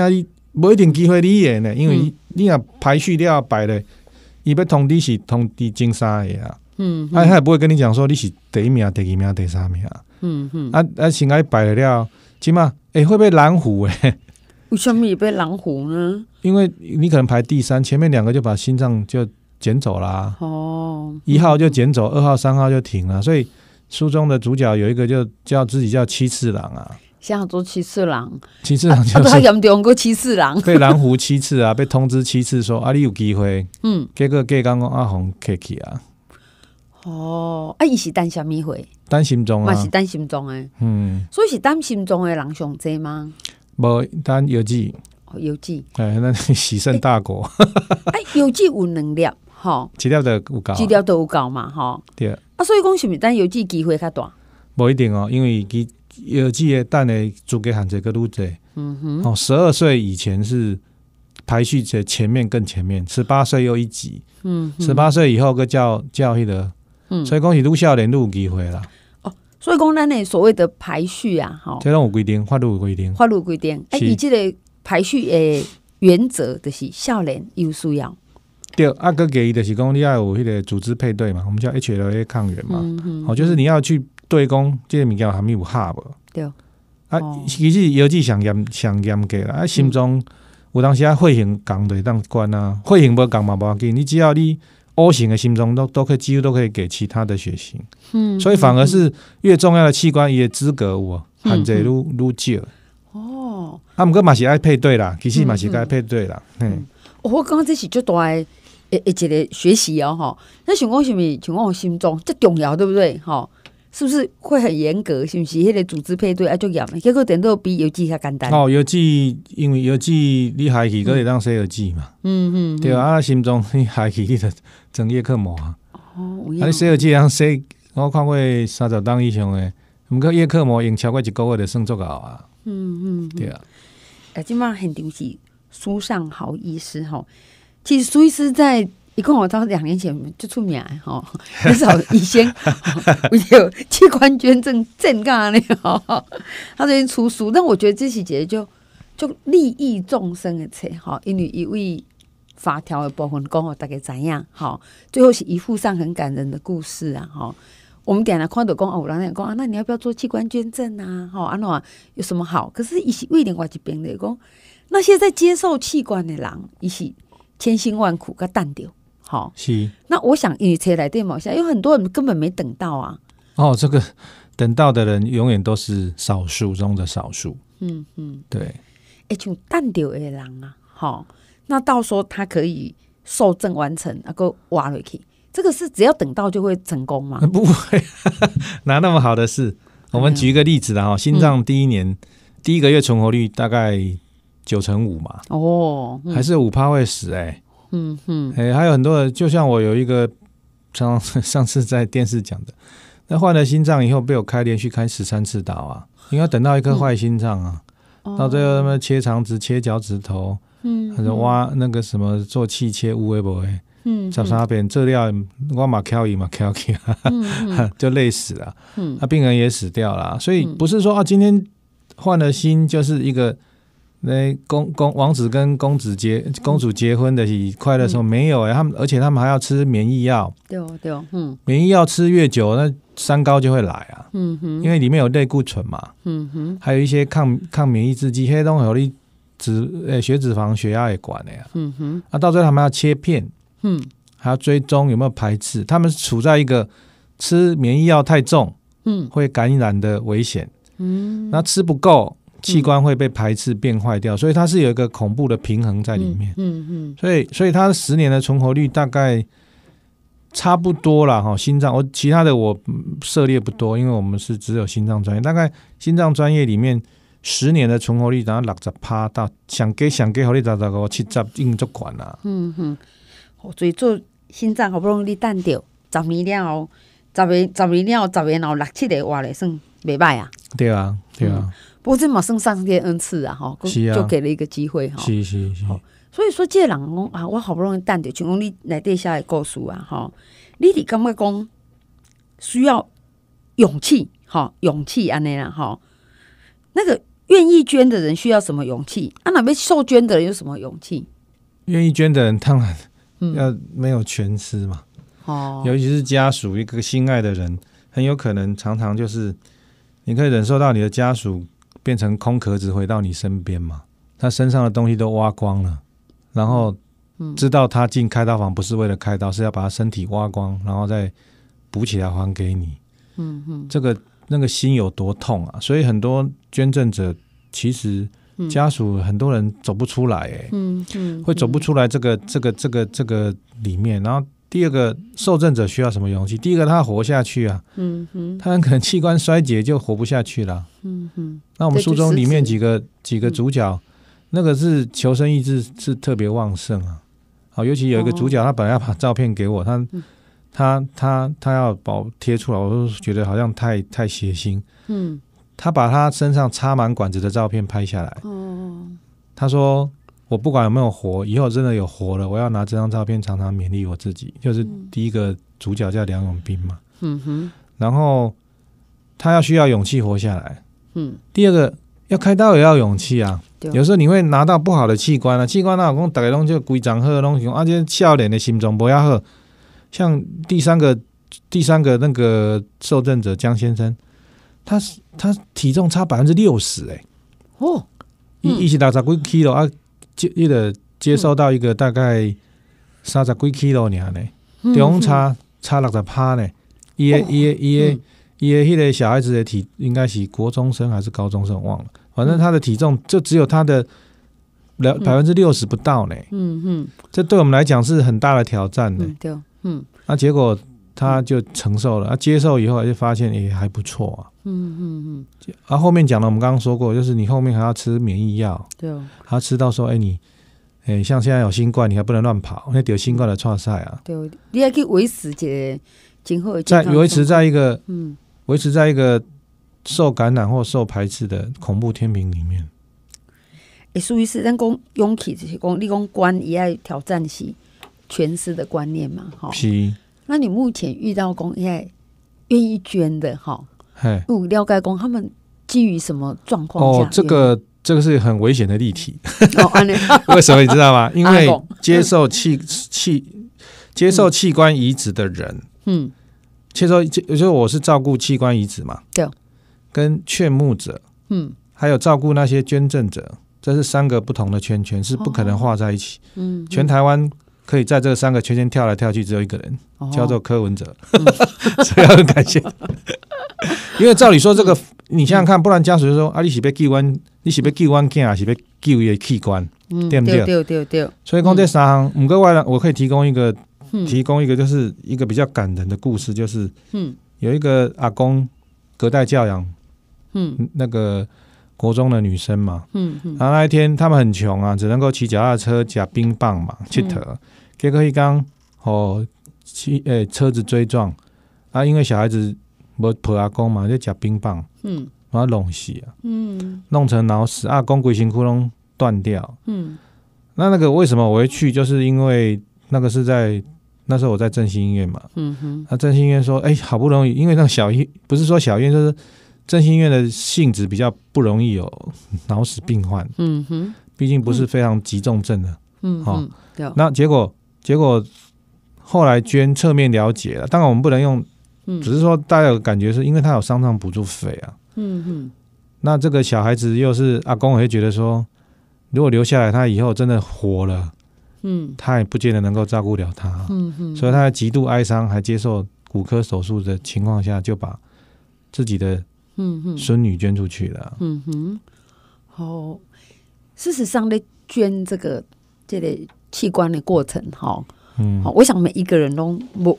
Speaker 4: 无一定机会你演呢，因为你若排序了也摆咧，伊要通知是通知前三个啊。
Speaker 1: 嗯，啊，他也
Speaker 4: 不会跟你讲说你是第一名第二名第三名啊。
Speaker 1: 嗯啊
Speaker 4: 啊，先在摆了，起码哎，会被会虎诶。
Speaker 1: 为什么也被蓝虎呢？
Speaker 4: 因为你可能排第三，前面两个就把心脏就。捡走啦！哦，一号就捡走，二号、三号就停了。所以书中的主角有一个就叫自己叫七次郎啊，
Speaker 1: 像做七次郎，七次郎，我都还过七次郎，被蓝
Speaker 4: 狐七次啊，被通知七次说啊，你有机会，嗯，结果给刚刚阿红可 k 啊。
Speaker 1: 哦，啊，伊是担什么会？
Speaker 4: 担心中啊，是担
Speaker 1: 心中诶，嗯，所以是担心中的人上者吗？
Speaker 4: 无，担幼游记，游记，哎，那喜胜大国，
Speaker 1: 哎，游记有能量。吼，
Speaker 4: 资料都有搞，资料
Speaker 1: 都有搞嘛，吼，对。啊，所以讲是是咱有几机会较大。
Speaker 4: 无一定哦，因为伊有几的蛋的租给行者个路子。嗯哼。哦，十二岁以前是排序在前面更前面，十八岁又一级。
Speaker 1: 嗯。十八
Speaker 4: 岁以后个叫叫迄个，嗯，所以讲是陆年联有机会啦。
Speaker 1: 哦，所以讲咱的所谓的排序啊，吼，
Speaker 4: 这拢有规定，法律有规定，法
Speaker 1: 律规定。哎，你这个排序诶原则就是少年有需要。
Speaker 4: 对，阿哥给伊的是讲你要有迄个组织配对嘛，我们叫 HLA 抗原嘛，好，就是你要去对讲这个物件有密五有 u 无。对，啊，其实有几上严上严格啦，啊，心中有当时啊，血型讲的当官啊，血型不降嘛无要紧，你只要你 O 型的心中都都可以，几乎都可以给其他的血型，
Speaker 3: 嗯，所以反而是
Speaker 4: 越重要的器官伊的资格我含在愈愈少。
Speaker 1: 哦，
Speaker 4: 啊，毋过嘛是爱配对啦，其实嘛是该配对啦，嗯，
Speaker 1: 我刚刚这是就的一一个学习哦吼，那想讲什么？想讲心脏，这重要对不对？吼，是不是会很严格？是不是？迄个组织配对啊，就严。么？结果等到比游记较简单。哦，
Speaker 4: 游记因为游记你下去，可会当洗游记嘛？
Speaker 1: 嗯嗯，对
Speaker 4: 啊。心脏你下去，你得整夜克膜啊。
Speaker 1: 哦，啊，你洗游
Speaker 4: 记当洗，我看过三十档以上诶。毋过夜叶克膜用超过一个月就算足够啊。
Speaker 1: 嗯嗯，对啊。啊，今麦很了不起，书上好意思吼。其实苏医是在一共我到两年前就出名哦，很 <laughs> 少以前 <laughs> 有器官捐赠，正干的吼，<laughs> 他最近出书，但我觉得这期节就就利益众生的菜，哈，因为一位法条的部分，刚好大概怎样哈，最后是一副上很感人的故事啊，哈。我们点了看的，讲哦，然后讲啊，那你要不要做器官捐赠啊？哈，安诺有什么好？可是一些为另外这边的讲，那些在接受器官的人，一些。千辛万苦个淡掉。
Speaker 4: 好。是。
Speaker 1: 那我想，因为来电嘛？下，有很多人根本没等到啊。
Speaker 4: 哦，这个等到的人永远都是少数中的少数。
Speaker 1: 嗯嗯，对。哎，就淡掉的人啊，好，那到时候他可以受术完成，那个挖回去。这个是只要等到就会成功吗？不会，
Speaker 4: <laughs> 哪那么好的事？我们举一个例子的哈，心脏第一年第一个月存活率大概。九成五嘛，
Speaker 3: 哦，还是
Speaker 4: 五趴会死哎，嗯哼，哎，还有很多的，就像我有一个上 <laughs> 上次在电视讲的，那换了心脏以后被我开连续开十三次刀啊，因为等到一颗坏心脏啊，到最后他们切肠子切脚趾头，嗯，他说挖那个什么做气切乌龟不会。嗯，找上边这料挖马撬伊马撬去，<laughs> 就累死了，嗯，那病人也死掉了，所以不是说啊，今天换了心就是一个。那公公王子跟公子结公主结婚的一快乐时候没有哎，他们而且他们还要吃免疫药，
Speaker 1: 对哦对哦，嗯，
Speaker 4: 免疫药吃越久，那三高就会来啊，
Speaker 1: 嗯哼，因为
Speaker 4: 里面有类固醇嘛，嗯哼，还有一些抗抗免疫制剂，黑东西，有一脂呃血脂、肪、血压也管的呀，嗯哼，啊，到最后他们要切片，嗯，还要追踪有没有排斥，他们是处在一个吃免疫药太重，嗯，会感染的危险，
Speaker 3: 嗯，那
Speaker 4: 吃不够。器官会被排斥变坏掉，所以它是有一个恐怖的平衡在里面。嗯嗯，所以所以它十年的存活率大概差不多了哈。心脏我其他的我涉猎不多，因为我们是只有心脏专业。大概心脏专业里面十年的存活率，大概六十趴到想给想给，好你大十个七十应足管啊。
Speaker 1: 嗯哼，所以做心脏好不容易淡掉，十二尿、十年十二尿、十年后六七的月嘞，算未歹啊。
Speaker 4: 对啊，对啊。
Speaker 1: 我这马上上天恩赐啊哈，就给了一个机会哈。是是是。所以说借老公啊，我好不容易淡定，请问你来殿下来告诉啊哈，你里刚外讲需要勇气哈，勇气安尼样哈。那个愿意捐的人需要什么勇气？啊，那边受捐的人有什么勇气？
Speaker 4: 愿意捐的人当然要没有全失嘛。哦，尤其是家属一个心爱的人，很有可能常常就是你可以忍受到你的家属。变成空壳子回到你身边嘛？他身上的东西都挖光了，然后，知道他进开刀房不是为了开刀，是要把他身体挖光，然后再补起来还给你。嗯嗯，这个那个心有多痛啊？所以很多捐赠者其实家属很多人走不出来，哎，
Speaker 3: 嗯嗯，会走不出
Speaker 4: 来这个这个这个这个里面，然后。第二个受赠者需要什么勇气？第一个他活下去啊，
Speaker 3: 嗯哼，他很可
Speaker 4: 能器官衰竭就活不下去了，嗯哼。那我们书中里面几个几个主角，那个是求生意志是特别旺盛啊，好，尤其有一个主角他本来要把照片给我，他他他他要把贴出来，我都觉得好像太太血腥，嗯，他把他身上插满管子的照片拍下来，哦，他说。我不管有没有活，以后真的有活了，我要拿这张照片常常勉励我自己。就是第一个主角叫梁永斌嘛，嗯哼，然后他要需要勇气活下来，嗯，第二个要开刀也要勇气啊，有时候你会拿到不好的器官啊，器官那老公大概拢就规长喝东西，而且笑脸的心脏不要喝。像第三个第三个那个受赠者江先生，他是他体重差百分之六十哎，哦，一一起打杂归起了啊。接一个接收到一个大概三十几 kilo 呢，中差差六十趴呢，伊 a 伊 a 伊 a 伊 a 迄个小孩子的体应该是国中生还是高中生忘了，反正他的体重就只有他的两百分之六十不到呢，嗯嗯，这对我们来讲是很大的挑战的，
Speaker 3: 对，嗯，
Speaker 4: 那结果他就承受了，啊，接受以后就发现也还不错啊。
Speaker 3: 嗯
Speaker 1: 嗯嗯，
Speaker 4: 啊，后面讲了，我们刚刚说过，就是你后面还要吃免疫药，对哦，还要吃到说，哎你，哎像现在有新冠，你还不能乱跑，那有新冠的创赛啊，
Speaker 1: 对，你还可以维持这今后在维持在一
Speaker 4: 个，嗯，维持在一个受感染或受排斥的恐怖天平里面。
Speaker 1: 哎，苏医师，立功勇气是供你公关也爱挑战性全师的观念嘛，哈。是。那你目前遇到公爱愿意捐的哈？嘿，五尿盖工，他们基于什么状况？哦，这个
Speaker 4: 这个是很危险的立题。
Speaker 1: 哦，<laughs> 为什么你知道吗？<laughs> 因为接受
Speaker 4: 器器接受器官移植的人，嗯，接受就就我是照顾器官移植嘛，对，跟劝募者，嗯，还有照顾那些捐赠者，这是三个不同的圈圈，是不可能画在一起。嗯，全台湾。可以在这三个圈圈跳来跳去，只有一个人，叫做柯文哲，<laughs> 所以非很感谢。<laughs> 因为照理说，这个你想想看，不然家属说：“啊，你是被器官，你是被器官捐，还是被就业器官？”对不对？对对对。所以讲这三行，五个外人，我可以提供一个，提供一个，就是一个比较感人的故事，就是，嗯，有一个阿公隔代教养，嗯，那个国中的女生嘛，嗯，然后那一天他们很穷啊，只能够骑脚踏车夹冰棒嘛，去偷。结果一刚哦，车诶车子追撞啊，因为小孩子无陪阿公嘛，就夹冰棒，嗯，他弄死啊，
Speaker 3: 嗯，
Speaker 4: 弄成脑死阿公规形窟窿断掉，嗯，那那个为什么我会去？就是因为那个是在那时候我在振兴医院嘛，
Speaker 3: 嗯哼，那
Speaker 4: 振兴医院说，哎，好不容易，因为那小医不是说小医院，就是振兴医院的性质比较不容易有 <laughs> 脑死病患，嗯哼，毕竟不是非常急重症的，嗯，哦，那结果。结果后来捐，侧面了解了，当然我们不能用，只是说大家感觉是因为他有丧葬补助费啊。嗯哼，那这个小孩子又是阿公，会觉得说，如果留下来，他以后真的活了，嗯，他也不见得能够照顾了他。
Speaker 3: 嗯哼，所以
Speaker 4: 他在极度哀伤，还接受骨科手术的情况下，就把自己的嗯哼孙女捐出去了。
Speaker 1: 嗯哼，好，事实上呢，捐这个这类。器官的过程，哈，嗯，好，我想每一个人都不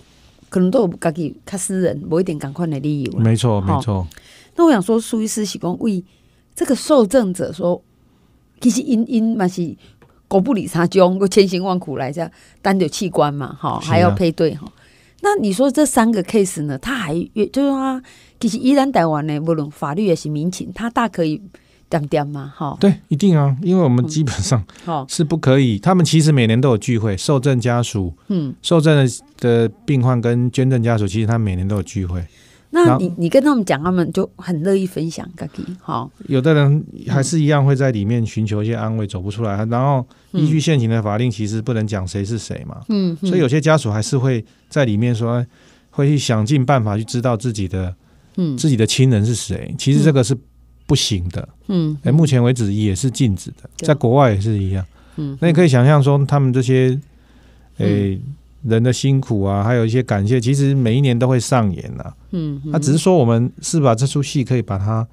Speaker 1: 可能都有自己较私人某一点赶快的利益，没错，没错。那我想说，苏医师喜欢为这个受赠者说，其实因因嘛是狗不理他将，我千辛万苦来这样单的器官嘛，哈，还要配对哈。那你说这三个 case 呢，他还就是他其实依然台湾呢，无论法律也是民情，他大可以。点点嘛，哈！对，
Speaker 4: 一定啊，因为我们基本上是不可以。他们其实每年都有聚会，受赠家属，嗯，受赠的的病患跟捐赠家属，其实他每年都有聚会。
Speaker 1: 那你你跟他们讲，他们就很乐意分享。Gaggy，
Speaker 4: 有的人还是一样会在里面寻求一些安慰，走不出来。然后依据现行的法令，其实不能讲谁是谁嘛。嗯，所以有些家属还是会在里面说，会去想尽办法去知道自己的，嗯，自己的亲人是谁。其实这个是。不行的，嗯，哎，目前为止也是禁止的，在国外也是一样，嗯，那你可以想象说，他们这些，哎，人的辛苦啊，还有一些感谢，其实每一年都会上演啊，
Speaker 3: 嗯，那只是说
Speaker 4: 我们是把这出戏可以把它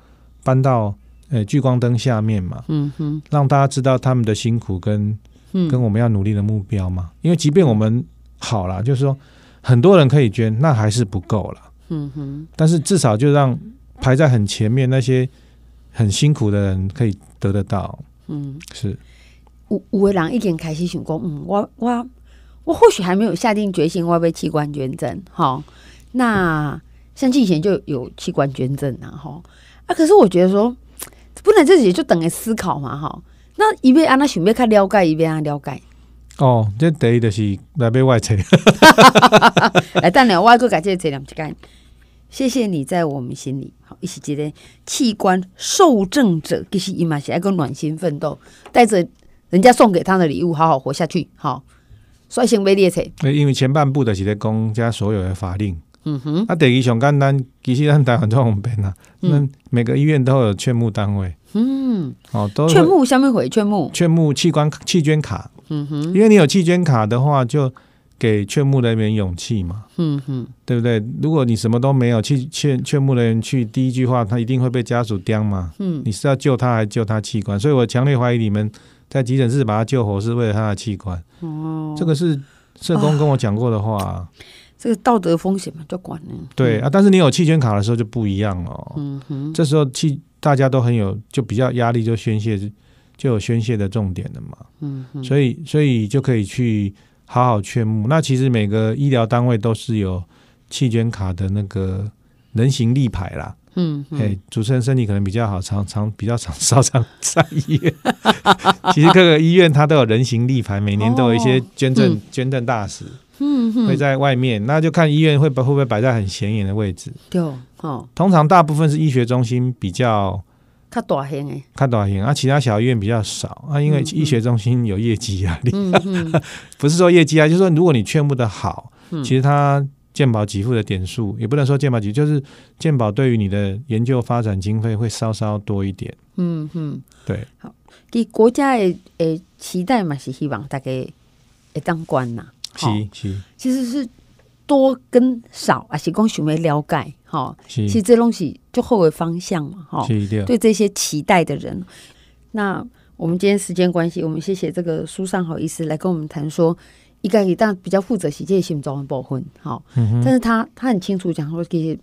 Speaker 4: 搬到，呃，聚光灯下面嘛，嗯哼，让大家知道他们的辛苦跟，跟我们要努力的目标嘛，因为即便我们好了，就是说很多人可以捐，那还是不够了，嗯哼，但是至少就让排在很前面那些。很辛苦的人可以得得到，嗯，是
Speaker 1: 有有的人一点开始想过，嗯，我我我或许还没有下定决心，我要被器官捐赠？哈，那像以前就有器官捐赠啊，哈，啊，可是我觉得说，不能自己就等于思考嘛，哈，那一边安那想要较了解，一边啊了解，
Speaker 4: 哦，这得一的是来被外层，
Speaker 1: <laughs> 来等下我过改这质量之间。谢谢你在我们心里好，一起记得器官受赠者其实伊嘛起一个暖心奋斗，带着人家送给他的礼物好好活下去。好，率先微列车。
Speaker 4: 因为前半部的是在公家所有的法令，嗯哼，啊，第于想简单，其实让台湾在方便啊，那每个医院都有劝募单位，嗯，哦都劝募
Speaker 1: 下面回劝募
Speaker 4: 劝募器官器捐卡，嗯哼，因为你有器捐卡的话就。给劝募人员勇气嘛，嗯哼，对不对？如果你什么都没有去劝劝募人员去，第一句话他一定会被家属刁嘛，嗯，你是要救他还是救他器官？所以我强烈怀疑你们在急诊室把他救活是为了他的器官。
Speaker 1: 哦，这个
Speaker 4: 是社工跟我讲过的话。
Speaker 1: 这个道德风险嘛，就管了。对
Speaker 4: 啊，但是你有弃权卡的时候就不一样了。嗯哼，这时候弃大家都很有，就比较压力，就宣泄，就有宣泄的重点了嘛。嗯哼，所以所以就可以去。好好劝募。那其实每个医疗单位都是有弃捐卡的那个人行立牌啦。嗯，哎，主持人身体可能比较好，常常 <laughs> 比较常烧伤上医院。<laughs> <laughs> 其实各个医院它都有人行立牌，每年都有一些捐赠捐赠大使，会在外面。那就看医院会不会不会摆在很显眼的位置。
Speaker 1: 对哦，
Speaker 4: 通常大部分是医学中心比较。
Speaker 1: 较大型的，
Speaker 4: 较大型啊，其他小医院比较少啊，因为医学中心有业绩压力，<laughs> 不是说业绩啊，就是说如果你劝募的好，其实他健保给付的点数也不能说健保局，就是健保对于你的研究发展经费会稍稍多一点。
Speaker 1: 嗯嗯，对。好，给国家的诶期待嘛，是希望大家诶当官呐，
Speaker 4: 是其
Speaker 1: 其实是多跟少还是讲想要了解。好，其实这东西就后为方向嘛，哈，对这些期待的人。那我们今天时间关系，我们先谢这个苏尚好医师来跟我们谈说，应该一旦比较负责写这些心闻的部分。好，但是他他很清楚讲说，给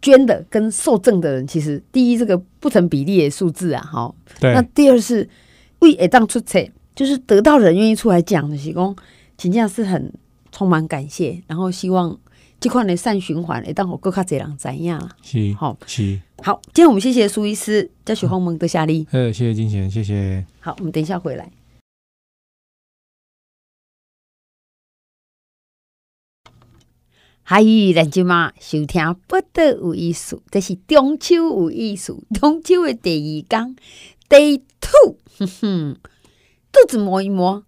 Speaker 1: 捐的跟受赠的人，其实第一这个不成比例的数字啊，哈，那第二是为一旦出彩，就是得到人愿意出来讲的，时候，请假是很充满感谢，然后希望。这款的善循环会当我搁加侪人知影啦？是好，是好。今天我们谢谢苏医师叫许鸿蒙的夏力，
Speaker 4: 呃，谢谢金贤，谢谢。
Speaker 1: 好，我们等一下回来。嗨，咱舅妈，收听不得有意思，这是中秋有意思，中秋的第一天，Two，哼哼，<laughs> 肚子摸一摸，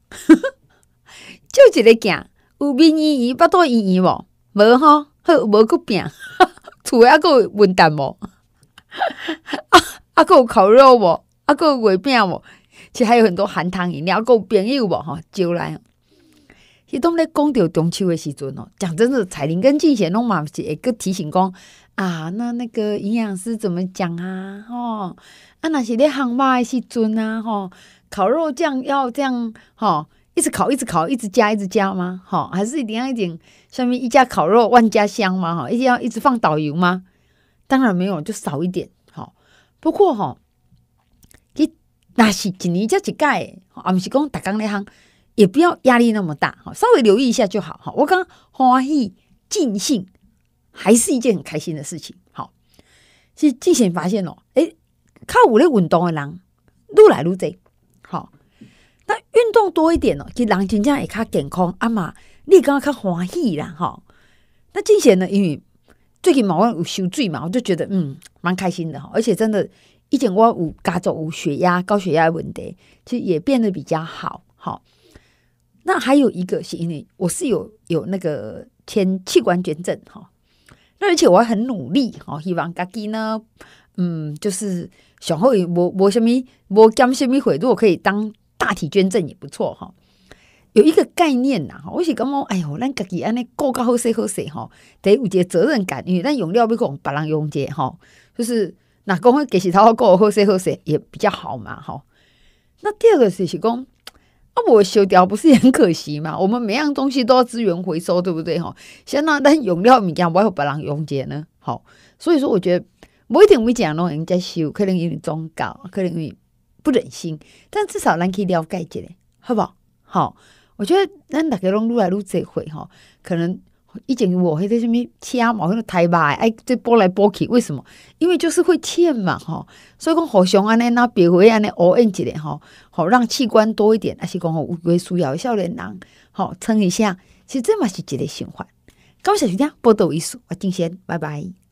Speaker 1: <laughs> 就一个讲，有边医院，不多医院无。无哈，无个饼，<laughs> 厝抑阿个云蛋无，抑 <laughs> 阿有烤肉无，阿有月饼无，其实还有很多含糖饮料有朋友无吼，招来。伊当咧讲到中秋诶时阵哦，讲真，是彩玲跟静贤拢嘛是会个提醒讲啊，那那个营养师怎么讲啊？哦，啊若是咧烘肉诶时阵啊，吼，烤肉酱要这样，吼。一直烤，一直烤，一直加，一直加吗？吼，还是一样，一点，下面一家烤肉万家香吗？哈，一定要一直放导游吗？当然没有，就少一点。吼。不过吼，你那是一年叫一盖，啊，不是讲大工那行，也不要压力那么大。哈，稍微留意一下就好。哈，我刚欢喜尽兴，还是一件很开心的事情。吼、是实之前发现喽，欸，靠，我咧运动的人，越来越多。好。运动多一点哦，其实人真正会较健康。啊嘛，你刚刚较欢喜啦吼。那进贤呢，因为最近冇有受罪嘛，我就觉得嗯蛮开心的哈。而且真的，以前我有家族有血压高血压的问题，其实也变得比较好哈。那还有一个是因为我是有有那个签器官捐赠哈。那而且我很努力吼，希望家己呢，嗯，就是上好无无什么无减什么悔，如果可以当。大体捐赠也不错哈，有一个概念呐，我是感觉，哎呦，咱家己安尼过好势好势吼，哈，得有个责任感，因为咱用料比较白，让用解吼，就是若讲会给其他过好势好势也比较好嘛哈。那第二个是是讲，啊，我修掉不是很可惜嘛？<laughs> 我们每样东西都要资源回收，对不对吼，像那咱用料我较白，人用解呢，吼。所以说我觉得，不一定物件咯，应该修，可能有点宗教，可能因为。不忍心，但至少咱可以了解一下，好不好？好，我觉得咱大家拢撸来撸这回哈，可能以前我迄在什么车嘛，迄个胎毛哎，这剥来剥去，为什么？因为就是会欠嘛吼。所以讲互相安尼拿别回安尼熬硬一点吼，好让器官多一点。还是讲吼，有龟需要少脸人，吼，撑一下，其实这嘛是一个循环。刚小徐家，报道一束，我敬贤，拜拜。